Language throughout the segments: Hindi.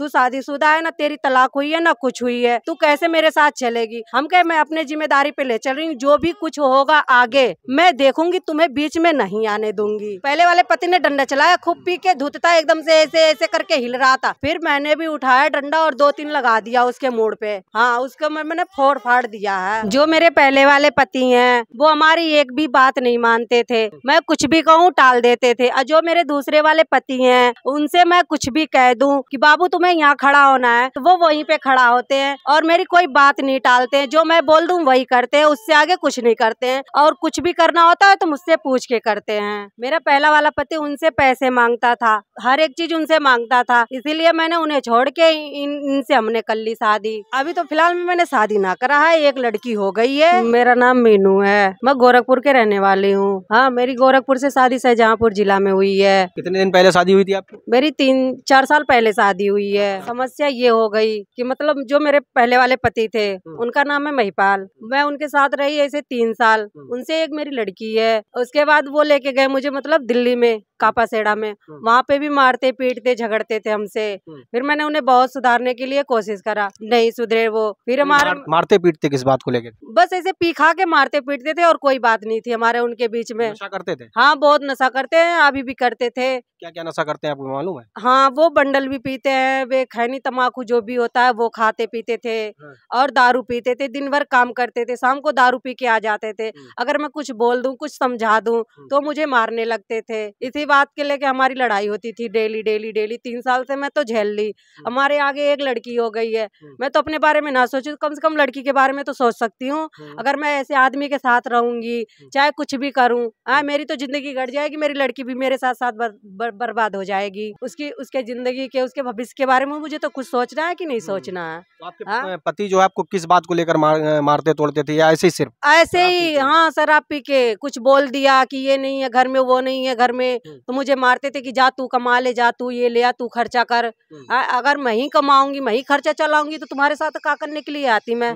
तू शादीशुदा है ना तेरी तलाक हुई है ना कुछ हुई है तू कैसे मेरे साथ चलेगी हम कहे मैं अपने जिम्मेदारी पे ले चल रही हूँ जो भी कुछ होगा आगे मैं देखूंगी तुम्हें बीच में नहीं आने दूंगी पहले वाले पति ने डंडा चलाया खूब पी के धुतता एकदम से ऐसे ऐसे करके हिल रहा था फिर मैंने भी उठाया डंडा और दो तीन लगा दिया उसके मोड़ पे हाँ उसके मैंने फोड़ फाड़ दिया है जो मेरे पहले वाले पति है वो हमारी एक भी बात नहीं मानते थे मैं कुछ भी कहूँ टाल देते थे और जो मेरे दूसरे वाले पति है उनसे मैं कुछ भी कह दूँ की बाबू तुम्हें हमें यहाँ खड़ा होना है तो वो वहीं पे खड़ा होते हैं और मेरी कोई बात नहीं टालते हैं जो मैं बोल दूँ वही करते हैं उससे आगे कुछ नहीं करते हैं और कुछ भी करना होता है तो मुझसे पूछ के करते हैं मेरा पहला वाला पति उनसे पैसे मांगता था हर एक चीज उनसे मांगता था इसीलिए मैंने उन्हें छोड़ के इनसे हमने कर ली शादी अभी तो फिलहाल में मैंने शादी ना करा है एक लड़की हो गई है मेरा नाम मीनू है मैं गोरखपुर के रहने वाली हूँ हाँ मेरी गोरखपुर से शादी शाहजहाँपुर जिला में हुई है कितने दिन पहले शादी हुई थी आपकी मेरी तीन चार साल पहले शादी हुई है है हाँ। समस्या ये हो गई कि मतलब जो मेरे पहले वाले पति थे हाँ। उनका नाम है महिपाल हाँ। मैं उनके साथ रही ऐसे तीन साल उनसे एक मेरी लड़की है उसके बाद वो लेके गए मुझे मतलब दिल्ली में कापासेड़ा में हम्म। वहाँ पे भी मारते पीटते झगड़ते थे हमसे हम्म। फिर मैंने उन्हें बहुत सुधारने के लिए कोशिश करा नहीं सुधरे वो फिर हमारे मार, मारते पीटते किस बात को लेकर बस ऐसे पी खा के मारते पीटते थे और कोई बात नहीं थी हमारे उनके बीच में नशा करते थे हाँ बहुत नशा करते हैं अभी भी करते थे क्या क्या नशा करते हैं आपको मालूम है हाँ वो बंडल भी पीते हैं वे खैनी तम्बाकू जो भी होता है वो खाते पीते थे हाँ। और दारू पीते थे दिन भर काम करते थे शाम को दारू पी के आ जाते थे हम्म। अगर मैं कुछ बोल दूँ कुछ समझा दूँ तो मुझे मारने लगते थे इसी बात के लेके हमारी लड़ाई होती थी डेली डेली डेली तीन साल से मैं तो झेल ली हमारे आगे एक लड़की हो गई है मैं तो अपने बारे में ना सोचू कम से कम लड़की के बारे में तो सोच सकती हूँ अगर मैं ऐसे आदमी के साथ रहूंगी चाहे कुछ भी करूँ हाँ मेरी तो जिंदगी घट जाएगी मेरी लड़की भी मेरे साथ साथ बर्बाद हो जाएगी उसकी उसके जिंदगी के उसके भविष्य के बारे में मुझे तो कुछ सोचना है की नहीं सोचना है तो हाँ? पति जो आपको किस बात को लेकर मारते तोड़ते थे या ऐसे ही सिर्फ ऐसे ही हाँ आप पी के कुछ बोल दिया कि ये नहीं है घर में वो नहीं है घर में हम्म। तो मुझे मारते थे कि जा तू कमा ले जा तू ये ले आ तू खर्चा कर हम्म। आ, अगर मैं ही कमाऊंगी मैं ही खर्चा चलाऊंगी तो तुम्हारे साथ का करने के लिए आती मैं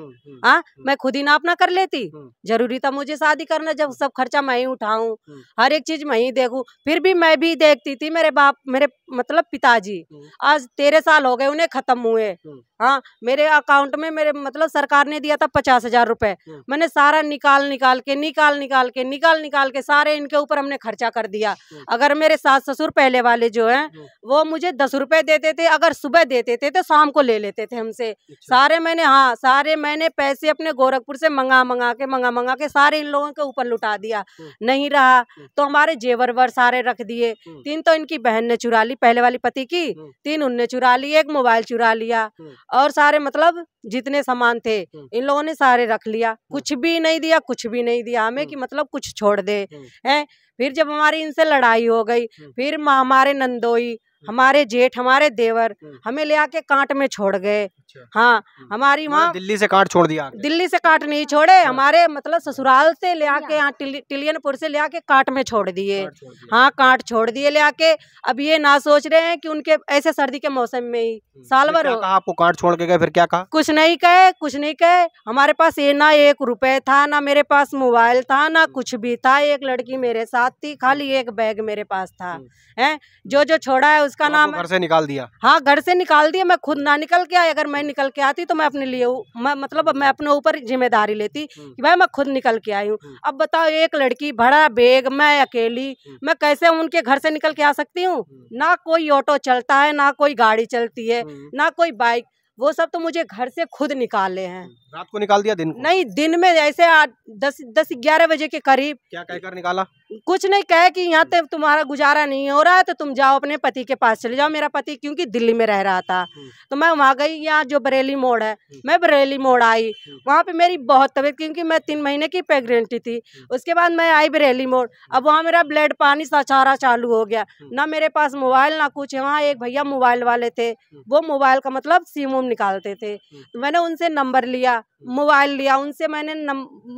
हाँ मैं खुद ही नाप ना कर लेती जरूरी था मुझे शादी करना जब सब खर्चा मैं ही उठाऊ हर एक चीज मैं ही देखू फिर भी मैं भी देखती थी मेरे बाप मेरे मतलब पिताजी आज तेरह साल हो गए उन्हें खत्म हुए हाँ मेरे अकाउंट में मेरे मतलब सरकार ने दिया था पचास हजार रुपए मैंने सारा निकाल निकाल के निकाल निकाल के निकाल निकाल के सारे इनके ऊपर हमने खर्चा कर दिया अगर मेरे सास ससुर पहले वाले जो हैं हाँ। वो मुझे दस रुपए देते थे अगर सुबह देते थे तो शाम को ले लेते थे हमसे अच्छा। सारे मैंने हाँ सारे मैंने पैसे अपने गोरखपुर से मंगा मंगा के मंगा मंगा के सारे इन लोगों के ऊपर लुटा दिया हाँ। नहीं रहा हाँ। तो हमारे जेवर वर सारे रख दिए तीन तो इनकी बहन ने चुरा ली पहले वाली पति की तीन उनने चुरा ली एक मोबाइल चुरा लिया और सारे मतलब जितने सामान थे इन लोगों ने सारे रख लिया कुछ भी नहीं दिया कुछ भी नहीं दिया हमें कि मतलब कुछ छोड़ दे हैं फिर जब हमारी इनसे लड़ाई हो गई फिर हमारे नंदोई हमारे जेठ हमारे देवर हमें ले आके कांट में छोड़ गए अच्छा। हाँ हम्म। हमारी माँ दिल्ली से काट छोड़ दिया दिल्ली से काट नहीं छोड़े अच्छा। हमारे मतलब ससुराल से ले आके यहाँ टिलियनपुर से ले आके काट में छोड़ दिए हाँ काट छोड़ दिए ले आके अब ये ना सोच रहे हैं कि उनके ऐसे सर्दी के मौसम में ही हम्म। साल भर आपको काट छोड़ के गए फिर क्या कहा कुछ नहीं कहे कुछ नहीं कहे हमारे पास ये ना एक रुपए था ना मेरे पास मोबाइल था ना हम्म। कुछ भी था एक लड़की मेरे साथ थी खाली एक बैग मेरे पास था है जो जो छोड़ा है उसका नाम घर से निकाल दिया हाँ घर से निकाल दिया मैं खुद ना निकल के आई अगर मैं निकल के आती तो मैं अपने लिए मैं मतलब मैं अपने ऊपर जिम्मेदारी लेती हम्म। कि भाई मैं खुद निकल के आई हूँ हम्म। अब बताओ एक लड़की भरा बेग मैं अकेली हम्म। मैं कैसे उनके घर से निकल के आ सकती हूँ ना कोई ऑटो चलता है ना कोई गाड़ी चलती है ना कोई बाइक वो सब तो मुझे घर से खुद निकाले हैं रात को निकाल दिया दिन को? नहीं दिन में ऐसे दस दस ग्यारह बजे के करीब क्या कहकर निकाला कुछ नहीं कहे कि यहाँ हम्म। तक तो तुम्हारा गुजारा नहीं हो रहा है तो तुम जाओ अपने पति के पास चले जाओ मेरा पति क्योंकि दिल्ली में रह रहा था हम्म। तो मैं वहाँ गई यहाँ जो बरेली मोड़ है हम्म। मैं बरेली मोड़ आई वहाँ पे मेरी बहुत तबीयत क्योंकि मैं तीन महीने की प्रेगनेंटी थी उसके बाद मैं आई बरेली मोड़ अब वहाँ मेरा ब्लड पानी सचारा चालू हो गया ना मेरे पास मोबाइल ना कुछ वहाँ एक भैया मोबाइल वाले थे वो मोबाइल का मतलब सिम उम निकालते थे तो मैंने उनसे नंबर लिया मोबाइल लिया उनसे मैंने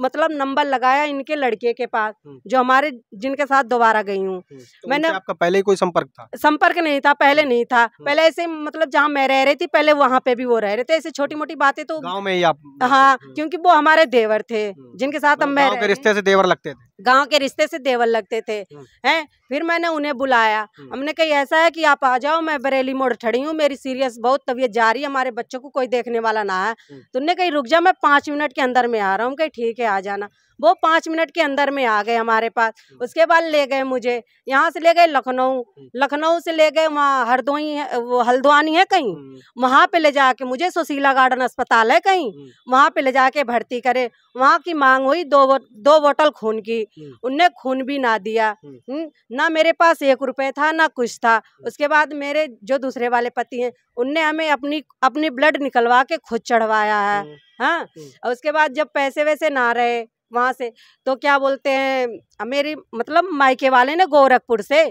मतलब नंबर लगाया इनके लड़के के पास जो हमारे जिनके साथ दोबारा गई हूँ हम्म, तो मैंने आपका पहले कोई संपर्क था संपर्क नहीं था पहले नहीं था हम्म। पहले ऐसे मतलब जहाँ मैं रह रही थी पहले वहाँ पे भी वो रह रहे थे ऐसे छोटी मोटी बातें तो गाँव में ही आप हाँ हम्म। क्योंकि वो हमारे देवर थे जिनके साथ मतलब हम मैं रिश्ते से देवर लगते थे गांव के रिश्ते से देवल लगते थे हम्म। हैं फिर मैंने उन्हें बुलाया हम्म। हमने कही ऐसा है कि आप आ जाओ मैं बरेली मोड़ खड़ी हूँ मेरी सीरियस बहुत तबीयत जा रही है हमारे बच्चों को कोई देखने वाला ना है हम्म। तुमने कही रुक जा मैं पाँच मिनट के अंदर में आ रहा हूँ कही ठीक है आ जाना वो पाँच मिनट के अंदर में आ गए हमारे पास उसके बाद ले गए मुझे यहाँ से ले गए लखनऊ लखनऊ से ले गए वहाँ हरदोई है वो हल्द्वानी है कहीं वहाँ पे ले जाके मुझे सुशीला गार्डन अस्पताल है कहीं वहाँ पे ले जाके भर्ती करे वहाँ की मांग हुई दो दो बोतल खून की हम्म। उनने खून भी ना दिया हम्म। हम्म, ना मेरे पास एक रुपए था ना कुछ था उसके बाद मेरे जो दूसरे वाले पति हैं उनने हमें अपनी अपनी ब्लड निकलवा के खुद चढ़वाया है हाँ और उसके बाद जब पैसे वैसे ना रहे वहाँ से तो क्या बोलते हैं मेरी मतलब मायके वाले ने गोरखपुर से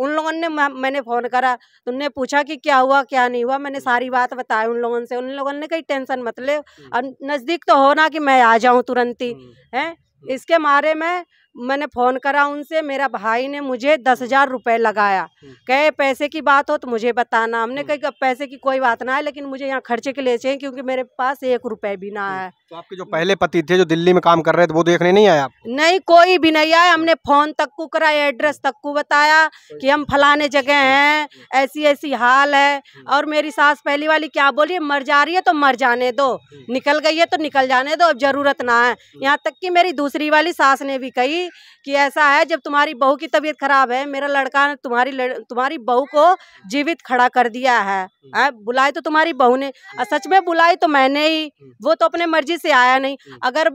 उन लोगों ने मैंने फ़ोन करा उनने पूछा कि क्या हुआ क्या नहीं हुआ मैंने हम्म। सारी बात बताई उन लोगों से उन लोगों ने कहीं टेंशन मत ले हम्म। नज़दीक तो हो ना कि मैं आ जाऊँ तुरंत ही हम्म। हैं इसके मारे में मैंने फ़ोन करा उनसे मेरा भाई ने मुझे दस हज़ार रुपये लगाया हम्म। कहे पैसे की बात हो तो मुझे बताना हमने हम्म। कही पैसे की कोई बात ना है लेकिन मुझे यहाँ खर्चे के लिए चाहिए क्योंकि मेरे पास एक रुपये भी ना हम्म। है तो आपके जो पहले पति थे जो दिल्ली में काम कर रहे थे वो देखने नहीं आया नहीं कोई भी नहीं आया हमने फ़ोन तक को करा एड्रेस तक को बताया कि हम फलाने जगह हैं ऐसी ऐसी हाल है और मेरी सास पहली वाली क्या बोली मर जा रही है तो मर जाने दो निकल गई है तो निकल जाने दो अब जरूरत ना है यहाँ तक कि मेरी दूसरी वाली सास ने भी कही कि ऐसा है जब तुम्हारी बहू की तबीयत खराब है मेरा लड़का ने तुम्हारी लड़, तुम्हारी बहू को जीवित खड़ा कर दिया है हम्म। बुलाई तो तुम्हारी बहू ने सच में बुलाई तो मैंने ही हम्म। वो तो अपने मर्जी से आया नहीं हम्म। अगर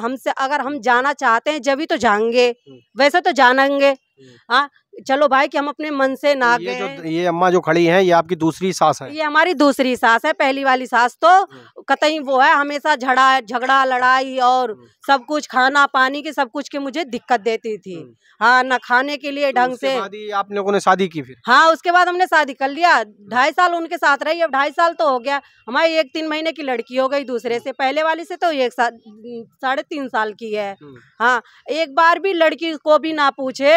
हमसे अगर हम जाना चाहते हैं जब ही तो जाएंगे वैसे तो जानेंगे हाँ चलो भाई कि हम अपने मन से ना ये जो ये अम्मा जो खड़ी हैं ये आपकी दूसरी सास है ये हमारी दूसरी सास है पहली वाली सास तो हम्म। कतई वो है हमेशा झड़ा झगड़ा लड़ाई और हम्म। सब कुछ खाना पानी के सब कुछ की मुझे दिक्कत देती थी हम्म। हाँ ना खाने के लिए ढंग से आप लोगों ने शादी की फिर हाँ उसके बाद हमने शादी कर लिया ढाई साल उनके साथ रही अब ढाई साल तो हो गया हमारी एक तीन महीने की लड़की हो गई दूसरे से पहले वाली से तो एक साढ़े तीन साल की है हाँ एक बार भी लड़की को भी ना पूछे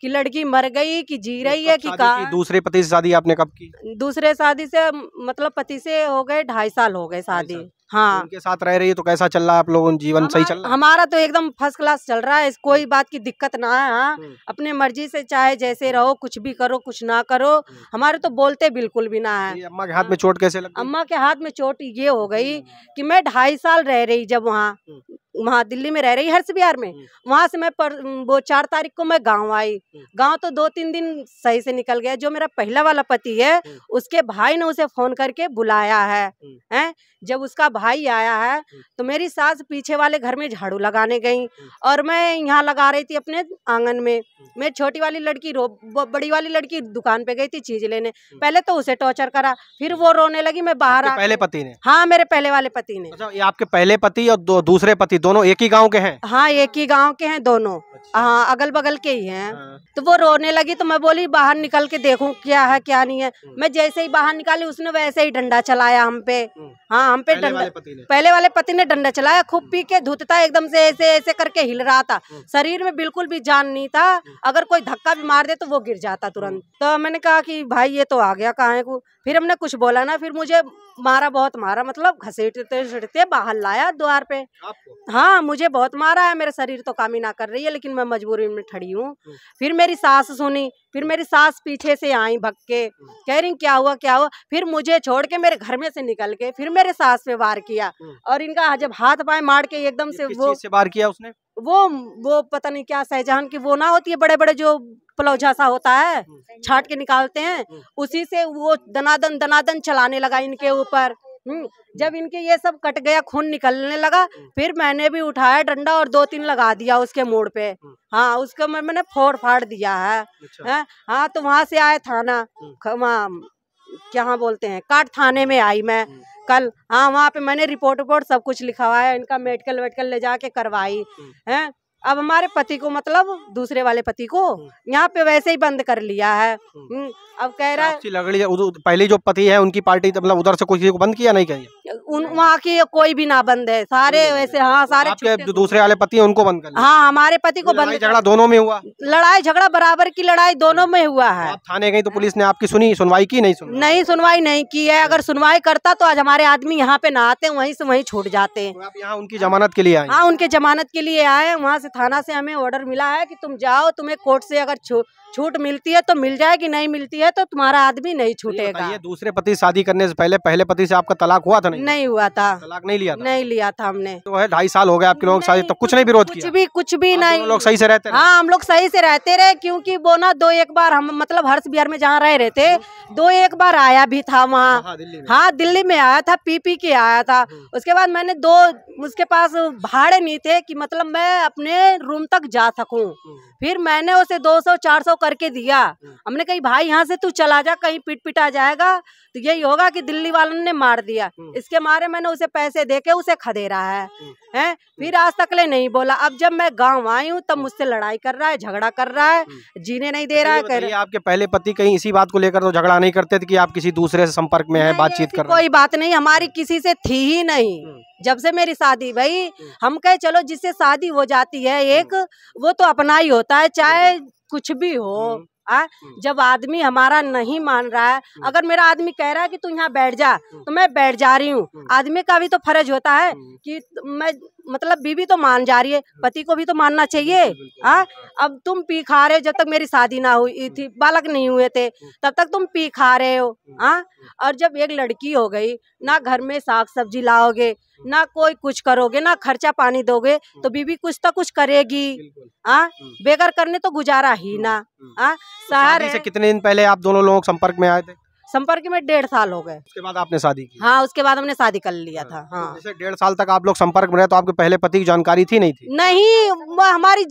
कि लड़की मर गई कि जी रही है कि कहा दूसरे पति से शादी आपने कब की दूसरे शादी से मतलब पति से हो गए ढाई साल हो गए शादी हाँ उनके साथ रह रही है तो कैसा चल रहा है आप लोगों जीवन सही चल रहा है हमारा तो एकदम फर्स्ट क्लास चल रहा है कोई हम्म। बात की दिक्कत ना है हाँ हम्म। अपने मर्जी से चाहे जैसे हम्म। रहो कुछ भी करो कुछ ना करो हमारे तो बोलते बिल्कुल भी ना है अम्मा के हाथ हाँ। में चोट कैसे लगी अम्मा के हाथ में चोट ये हो गई कि मैं ढाई साल रह रही जब वहाँ वहाँ दिल्ली में रह रही हर्ष बिहार में हम्म। वहाँ से मैं पर वो चार तारीख को मैं गांव आई हम्म। गांव तो दो तीन दिन सही से निकल गया जो मेरा पहला वाला पति है हम्म। उसके भाई ने उसे फोन करके बुलाया है हैं जब उसका भाई आया है तो मेरी सास पीछे वाले घर में झाड़ू लगाने गई और मैं यहाँ लगा रही थी अपने आंगन में मैं छोटी वाली लड़की रो बड़ी वाली लड़की दुकान पे गई थी चीज लेने पहले तो उसे टॉर्चर करा फिर वो रोने लगी मैं बाहर पहले पति ने हाँ मेरे पहले वाले पति ने अच्छा ये आपके पहले पति और दूसरे पति दो दोनों एक ही गांव के हैं हाँ एक ही गांव के हैं दोनों अच्छा। हाँ अगल बगल के ही हैं हाँ। तो वो रोने लगी तो मैं बोली बाहर निकल के देखूं क्या है क्या नहीं है हम्म। मैं जैसे ही बाहर निकाली उसने वैसे ही डंडा चलाया हम पे हम्म। हाँ हम पे डंडा पहले वाले पति ने डंडा चलाया खूब हम्म। पी के धुतता एकदम से ऐसे ऐसे करके हिल रहा था शरीर में बिल्कुल भी जान नहीं था अगर कोई धक्का भी मार दे तो वो गिर जाता तुरंत तो मैंने कहा की भाई ये तो आ गया कहा फिर हमने कुछ बोला ना फिर मुझे मारा बहुत मारा मतलब घसीटते घसीटते बाहर लाया द्वार पे हाँ मुझे बहुत मारा है मेरा शरीर तो काम ही ना कर रही है लेकिन मैं मजबूरी में खड़ी हूँ हम्म। फिर मेरी सास सुनी फिर मेरी सास पीछे से आई भग के हम्म। कह रही क्या हुआ क्या हुआ फिर मुझे छोड़ के मेरे घर में से निकल के फिर मेरे सास पे वार किया हम्म। और इनका जब हाथ पाए मार के एकदम से वो से वार किया उसने वो वो पता नहीं क्या सहजान की वो ना होती है बड़े बड़े जो पलौजा सा होता है हम्म। छाट के निकालते हैं हम्म। उसी से वो दनादन दनादन चलाने लगा इनके ऊपर हम्म। जब इनके ये सब कट गया खून निकलने लगा फिर मैंने भी उठाया डंडा और दो तीन लगा दिया उसके मोड़ पे हाँ उसको मैंने फोड़ फाड़ दिया है अच्छा। हाँ तो वहाँ से आया थाना वहाँ क्या बोलते हैं काट थाने में आई मैं हम्म। कल हाँ वहाँ पे मैंने रिपोर्ट रिपोर्ट सब कुछ लिखवाया इनका मेडिकल वेडिकल ले जाके करवाई हम्म। है अब हमारे पति को मतलब दूसरे वाले पति को हम्म। यहाँ पे वैसे ही बंद कर लिया है अब कह रहा है पहले जो पति है उनकी पार्टी मतलब उधर से कुछ को बंद किया नहीं कहीं उन वहाँ की कोई भी ना बंद है सारे वैसे हाँ तो सारे आपके जो दूसरे वाले पति हैं उनको बंद कर हाँ हमारे पति को बंद झगड़ा दोनों में हुआ लड़ाई झगड़ा बराबर की लड़ाई दोनों में हुआ है आप थाने गई तो पुलिस ने आपकी सुनी सुनवाई की नहीं सुनी नहीं सुनवाई नहीं की है अगर हाँ। सुनवाई करता तो आज हमारे आदमी यहाँ पे ना आते वहीं से वहीं छूट जाते हैं तो यहाँ उनकी जमानत के लिए आए हाँ उनके जमानत के लिए आए वहाँ से थाना से हमें ऑर्डर मिला है की तुम जाओ तुम्हें कोर्ट से अगर छूट मिलती है तो मिल जाएगी नहीं मिलती है तो तुम्हारा आदमी नहीं छूटेगा ये दूसरे पति शादी करने से पहले पहले पति से आपका तलाक हुआ था नहीं, नहीं हुआ था तलाक नहीं लिया था? नहीं लिया था हमने तो है ढाई साल हो गए आपके लोग शादी तो कुछ नहीं विरोध कुछ भी कुछ भी नहीं लोग सही से रहते हाँ हम लोग सही से रहते रहे क्यूँकी वो ना दो एक बार हम मतलब हर्ष बिहार में जहाँ रह रहे थे दो एक बार आया भी था वहाँ हाँ दिल्ली में हाँ, आया था पी के आया था हम्म। उसके बाद मैंने दो उसके पास भाड़े नहीं थे कि मतलब मैं अपने रूम तक जा सकूं हम्म। फिर मैंने उसे 200 400 करके दिया हाँ। हमने कही भाई यहाँ से तू चला जा कहीं पिट पिटा जाएगा तो यही होगा कि दिल्ली वालों ने मार दिया हाँ। इसके मारे मैंने उसे पैसे दे के उसे खदेरा है हाँ। हैं फिर आज तक ले नहीं बोला अब जब मैं गांव आई हूँ तब मुझसे लड़ाई कर रहा है झगड़ा कर रहा है जीने नहीं दे तो रहा है कर आपके पहले पति कहीं इसी बात को लेकर तो झगड़ा नहीं करते थे कि आप किसी दूसरे से संपर्क में है बातचीत कर कोई बात नहीं हमारी किसी से थी ही नहीं जब से मेरी शादी भाई हम कहे चलो जिससे शादी हो जाती है एक वो तो अपना ही होता है तो चाहे कुछ भी हो आ, जब आदमी हमारा नहीं मान रहा है अगर मेरा आदमी कह रहा है कि तू यहाँ बैठ जा तो मैं बैठ जा रही हूँ आदमी का भी तो फर्ज होता है कि मैं मतलब बीवी तो मान जा रही है पति को भी तो मानना चाहिए हाँ अब तुम पी खा रहे हो जब तक मेरी शादी ना हुई हम्म। थी बालक नहीं हुए थे हम्म। तब तक तुम पी खा रहे हो हम्म, हाँ और जब एक लड़की हो गई ना घर में साग सब्जी लाओगे ना कोई कुछ करोगे ना खर्चा पानी दोगे तो बीवी कुछ तो कुछ करेगी हाँ बेगर करने तो गुजारा ही ना हाँ तो शहर कितने दिन पहले आप दोनों लोग संपर्क में आए थे संपर्क में डेढ़ साल हो गए उसके बाद आपने शादी की हाँ उसके बाद हमने शादी कर लिया हाँ, था तो हाँ तो जैसे डेढ़ साल तक आप लोग संपर्क में रहे तो आपके पहले पति की जानकारी थी नहीं थी नहीं हमारी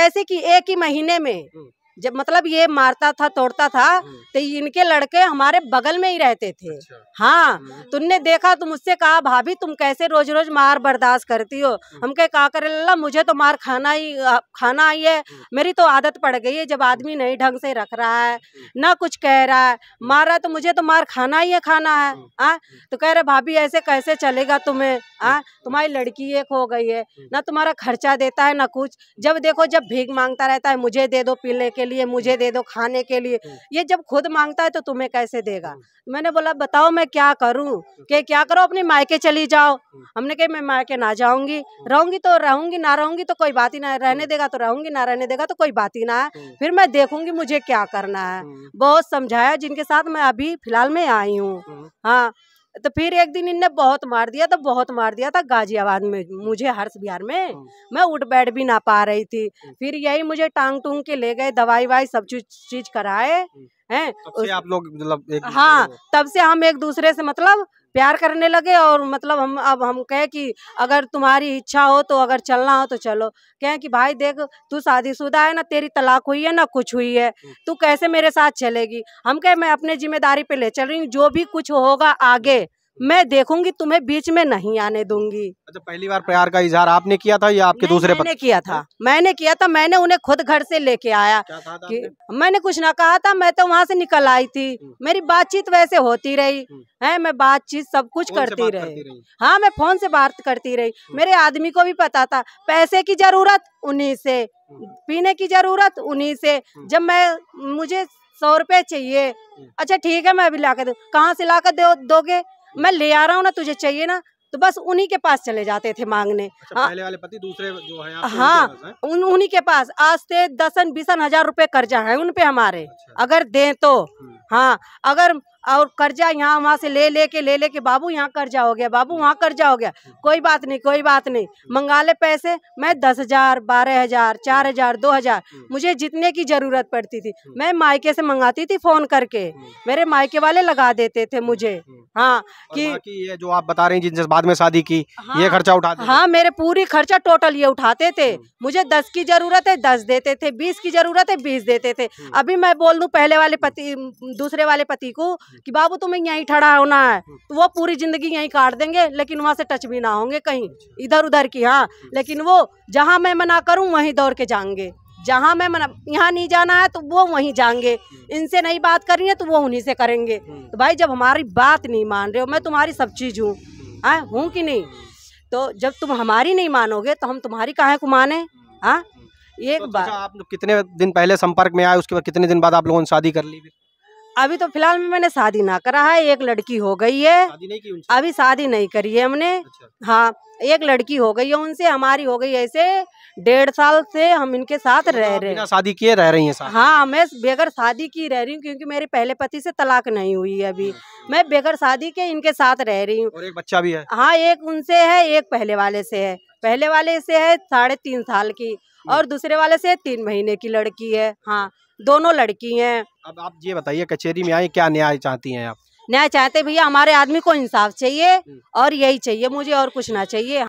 कैसे की एक ही महीने में हम्म। जब मतलब ये मारता था तोड़ता था हम्म। तो इनके लड़के हमारे बगल में ही रहते थे अच्छा। हाँ हम्म। तुमने देखा तुम तो मुझसे कहा भाभी तुम कैसे रोज रोज मार बर्दाश्त करती हो हम्म। हम कह कहा करे अल्लाह मुझे तो मार खाना ही खाना ही है मेरी तो आदत पड़ गई है जब आदमी नहीं ढंग से रख रहा है ना कुछ कह रहा है मार रहा तो मुझे तो मार खाना ही है खाना है आ? हाँ, तो कह रहे भाभी ऐसे कैसे चलेगा तुम्हें आ? हाँ, तुम्हारी लड़की एक हो गई है ना तुम्हारा खर्चा देता है ना कुछ जब देखो जब भीख मांगता रहता है मुझे दे दो पीने के के लिए मुझे दे दो खाने के लिए हम्म। ये जब खुद मांगता है तो तुम्हें कैसे देगा हम्म। मैंने बोला बताओ मैं क्या करूं हम्म। कि क्या करो अपनी मायके चली जाओ हमने कहा मैं मायके ना जाऊंगी रहूंगी तो रहूंगी ना रहूंगी तो कोई बात ही ना रहने देगा तो रहूंगी ना रहने देगा तो कोई बात ही ना है फिर मैं देखूंगी मुझे क्या करना है बहुत समझाया जिनके साथ मैं अभी फिलहाल में आई हूँ हाँ तो फिर एक दिन इनने बहुत मार दिया था तो बहुत मार दिया था गाजियाबाद में मुझे हर्ष बिहार में मैं उठ बैठ भी ना पा रही थी फिर यही मुझे टांग टूंग के ले गए दवाई वाई सब चीज चीज कराए हैं आप लोग मतलब हाँ तब से हम एक दूसरे से मतलब प्यार करने लगे और मतलब हम अब हम कहें कि अगर तुम्हारी इच्छा हो तो अगर चलना हो तो चलो कहें कि भाई देख तू शादीशुदा है ना तेरी तलाक हुई है ना कुछ हुई है हम्म। तू कैसे मेरे साथ चलेगी हम कहे मैं अपने जिम्मेदारी पे ले चल रही हूँ जो भी कुछ होगा आगे मैं देखूंगी तुम्हें बीच में नहीं आने दूंगी अच्छा पहली बार प्यार का इजहार आपने किया था या आपके दूसरे मैंने किया था मैंने किया था मैंने उन्हें खुद घर से लेके आया कि मैंने कुछ ना कहा था मैं तो वहाँ से निकल आई थी हम्म। मेरी बातचीत वैसे होती रही हम्म। है मैं बातचीत सब कुछ करती रही।, हाँ मैं फोन से बात करती रही हम्म। मेरे आदमी को भी पता था पैसे की जरूरत उन्ही से पीने की जरूरत उन्ही से जब मैं मुझे सौ रुपए चाहिए अच्छा ठीक है मैं अभी ला कर दू कहाँ से ला कर दोगे मैं ले आ रहा हूँ ना तुझे चाहिए ना तो बस उन्हीं के पास चले जाते थे मांगने अच्छा, हाँ। पहले वाले पति दूसरे जो है हाँ उन उन्हीं के पास आज से दसन बीसन हजार रुपए कर्जा है उनपे हमारे अच्छा। अगर दें तो हम्म। हाँ अगर और कर्जा यहाँ वहाँ से ले लेके ले लेके बाबू यहाँ कर्जा हो गया बाबू वहाँ कर्जा हो गया कोई बात नहीं कोई बात नहीं मंगा ले पैसे मैं दस हजार बारह हजार चार हजार दो हजार मुझे जितने की जरूरत पड़ती थी मैं मायके से मंगाती थी फोन करके मेरे मायके वाले लगा देते थे मुझे हाँ कि ये जो आप बता रहे जिनसे बाद में शादी की हाँ, ये खर्चा उठाते हाँ मेरे पूरी खर्चा टोटल ये उठाते थे हम्म। मुझे दस की जरूरत है दस देते थे बीस की जरूरत है बीस देते थे हम्म। अभी मैं बोल दू पहले वाले पति दूसरे वाले पति को कि बाबू तुम्हें यहीं ठड़ा होना है तो वो पूरी जिंदगी यहीं काट देंगे लेकिन वहाँ से टच भी ना होंगे कहीं अच्छा। इधर उधर की हाँ अच्छा। लेकिन वो जहाँ मैं मना करूँ वहीं दौड़ के जाएंगे जहाँ मैं मना यहाँ नहीं जाना है तो वो वहीं जाएंगे हम्म। इनसे नहीं बात करनी है तो वो उन्हीं से करेंगे हम्म। तो भाई जब हमारी बात नहीं मान रहे हो मैं तुम्हारी सब चीज़ हूँ हम्म। हाँ, हूँ कि नहीं तो जब तुम हमारी नहीं मानोगे तो हम तुम्हारी कहा को माने हाँ एक तो बार अच्छा, आप लोग कितने दिन पहले संपर्क में आए उसके बाद कितने दिन बाद आप लोगों ने शादी कर ली अभी तो फिलहाल में मैंने शादी ना करा है एक लड़की हो गई है शादी अभी शादी नहीं करी है हमने अच्छा। हाँ एक लड़की हो गई है उनसे हमारी हो गई ऐसे डेढ़ साल से हम इनके साथ रह रहे हैं शादी किए रह रही हैं हाँ मैं बेगर शादी की रह रही हूँ क्योंकि मेरे पहले पति से तलाक नहीं हुई है अभी अच्छा। मैं बेगर शादी के इनके साथ रह रही हूँ एक बच्चा भी है हाँ एक उनसे है एक पहले वाले से है पहले वाले से है साढ़े तीन साल की और हम्म। दूसरे वाले से तीन महीने की लड़की है हाँ दोनों लड़की हैं अब आप ये बताइए कचहरी में आई क्या न्याय चाहती हैं आप न्याय चाहते भैया हमारे आदमी को इंसाफ चाहिए हम्म। और यही चाहिए मुझे और कुछ ना चाहिए